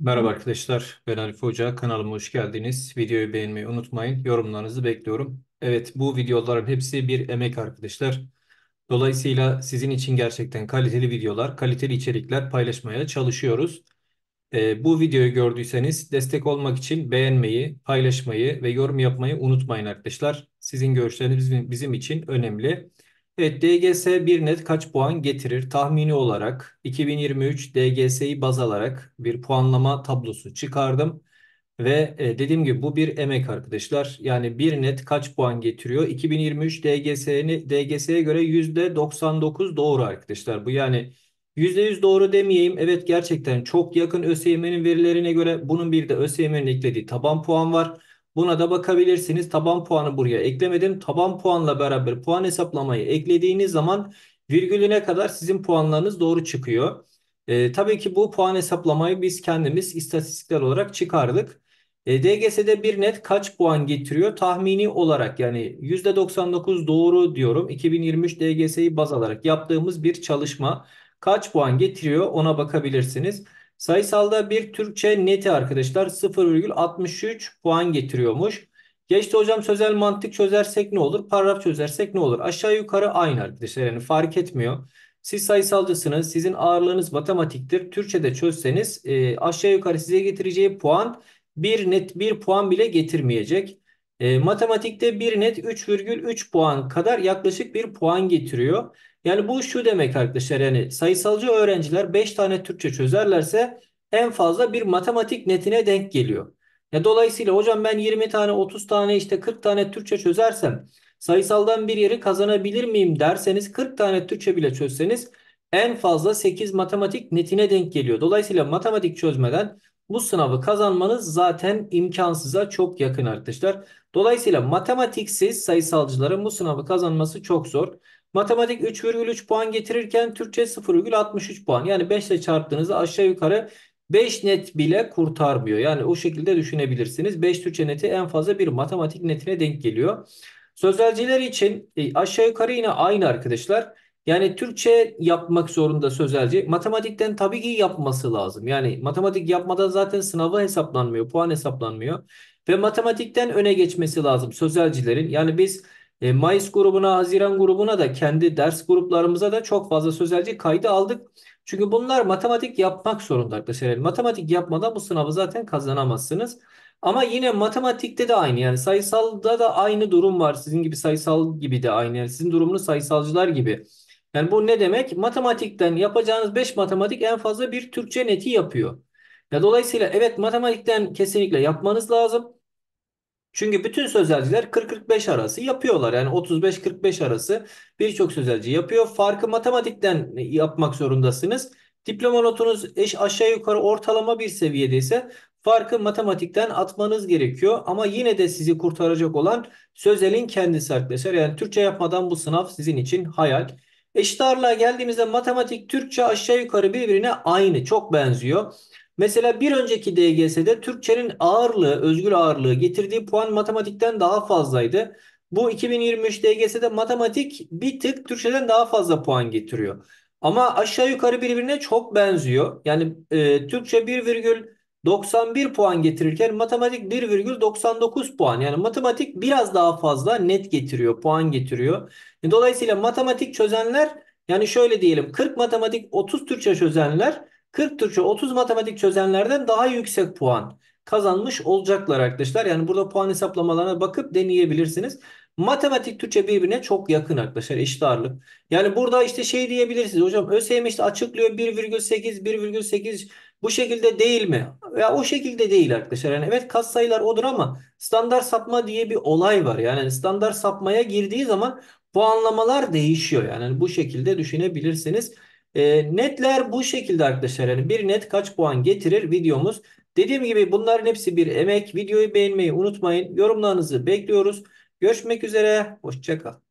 Merhaba arkadaşlar, ben Arif Hoca. Kanalıma hoş geldiniz. Videoyu beğenmeyi unutmayın. Yorumlarınızı bekliyorum. Evet, bu videoların hepsi bir emek arkadaşlar. Dolayısıyla sizin için gerçekten kaliteli videolar, kaliteli içerikler paylaşmaya çalışıyoruz. Ee, bu videoyu gördüyseniz destek olmak için beğenmeyi, paylaşmayı ve yorum yapmayı unutmayın arkadaşlar. Sizin görüşleriniz bizim, bizim için önemli. Evet, DGS bir net kaç puan getirir? Tahmini olarak 2023 DGS'yi baz alarak bir puanlama tablosu çıkardım. Ve e, dediğim gibi bu bir emek arkadaşlar. Yani bir net kaç puan getiriyor? 2023 DGS'ye DGS göre %99 doğru arkadaşlar. Bu yani %100 doğru demeyeyim. Evet gerçekten çok yakın ÖSYM'nin verilerine göre bunun bir de ÖSYM'nin eklediği taban puan var. Buna da bakabilirsiniz. Taban puanı buraya eklemedim. Taban puanla beraber puan hesaplamayı eklediğiniz zaman virgülüne kadar sizin puanlarınız doğru çıkıyor. E, tabii ki bu puan hesaplamayı biz kendimiz istatistikler olarak çıkardık. E, ee, DGS'de bir net kaç puan getiriyor? Tahmini olarak yani %99 doğru diyorum. 2023 DGS'yi baz alarak yaptığımız bir çalışma kaç puan getiriyor ona bakabilirsiniz. Sayısalda bir Türkçe neti arkadaşlar 0,63 puan getiriyormuş. Geçti hocam sözel mantık çözersek ne olur? Paragraf çözersek ne olur? Aşağı yukarı aynı arkadaşlar yani fark etmiyor. Siz sayısalcısınız, sizin ağırlığınız matematiktir. Türkçe'de çözseniz e, aşağı yukarı size getireceği puan bir net bir puan bile getirmeyecek. E, matematikte bir net 3,3 puan kadar yaklaşık bir puan getiriyor. Yani bu şu demek arkadaşlar yani sayısalcı öğrenciler 5 tane Türkçe çözerlerse en fazla bir matematik netine denk geliyor. Ya dolayısıyla hocam ben 20 tane 30 tane işte 40 tane Türkçe çözersem sayısaldan bir yeri kazanabilir miyim derseniz 40 tane Türkçe bile çözseniz en fazla 8 matematik netine denk geliyor. Dolayısıyla matematik çözmeden bu sınavı kazanmanız zaten imkansıza çok yakın arkadaşlar. Dolayısıyla matematiksiz sayısalcıların bu sınavı kazanması çok zor. Matematik 3,3 puan getirirken Türkçe 0,63 puan. Yani 5 ile çarptığınızda aşağı yukarı 5 net bile kurtarmıyor. Yani o şekilde düşünebilirsiniz. 5 Türkçe neti en fazla bir matematik netine denk geliyor. Sözelciler için e, aşağı yukarı yine aynı arkadaşlar. Yani Türkçe yapmak zorunda sözelci. Matematikten tabii ki yapması lazım. Yani matematik yapmadan zaten sınavı hesaplanmıyor, puan hesaplanmıyor. Ve matematikten öne geçmesi lazım sözelcilerin. Yani biz e, Mayıs grubuna, Haziran grubuna da kendi ders gruplarımıza da çok fazla sözelci kaydı aldık. Çünkü bunlar matematik yapmak zorunda arkadaşlar. Matematik yapmadan bu sınavı zaten kazanamazsınız. Ama yine matematikte de aynı yani sayısalda da aynı durum var. Sizin gibi sayısal gibi de aynı. Yani sizin durumunuz sayısalcılar gibi. Yani bu ne demek? Matematikten yapacağınız 5 matematik en fazla bir Türkçe neti yapıyor. Ya dolayısıyla evet matematikten kesinlikle yapmanız lazım. Çünkü bütün sözelciler 40-45 arası yapıyorlar. Yani 35-45 arası birçok sözelci yapıyor. Farkı matematikten yapmak zorundasınız. Diploma notunuz eş aşağı yukarı ortalama bir seviyede ise farkı matematikten atmanız gerekiyor. Ama yine de sizi kurtaracak olan sözelin kendisi arkadaşlar. Yani Türkçe yapmadan bu sınav sizin için hayal. Eşit ağırlığa geldiğimizde matematik, Türkçe aşağı yukarı birbirine aynı. Çok benziyor. Mesela bir önceki DGS'de Türkçenin ağırlığı, özgür ağırlığı getirdiği puan matematikten daha fazlaydı. Bu 2023 DGS'de matematik bir tık Türkçeden daha fazla puan getiriyor. Ama aşağı yukarı birbirine çok benziyor. Yani e, Türkçe 1, 91 puan getirirken matematik 1,99 puan. Yani matematik biraz daha fazla net getiriyor, puan getiriyor. E, dolayısıyla matematik çözenler yani şöyle diyelim 40 matematik 30 Türkçe çözenler 40 Türkçe 30 matematik çözenlerden daha yüksek puan kazanmış olacaklar arkadaşlar. Yani burada puan hesaplamalarına bakıp deneyebilirsiniz. Matematik Türkçe birbirine çok yakın arkadaşlar eşit ağırlık. Yani burada işte şey diyebilirsiniz hocam ÖSYM işte açıklıyor 1,8 1,8 bu şekilde değil mi? Ya o şekilde değil arkadaşlar. Yani evet kas sayılar odur ama standart sapma diye bir olay var. Yani standart sapmaya girdiği zaman puanlamalar değişiyor. Yani bu şekilde düşünebilirsiniz. E, netler bu şekilde arkadaşlar. Yani bir net kaç puan getirir videomuz Dediğim gibi bunların hepsi bir emek. Videoyu beğenmeyi unutmayın. Yorumlarınızı bekliyoruz. Görüşmek üzere. Hoşçakal.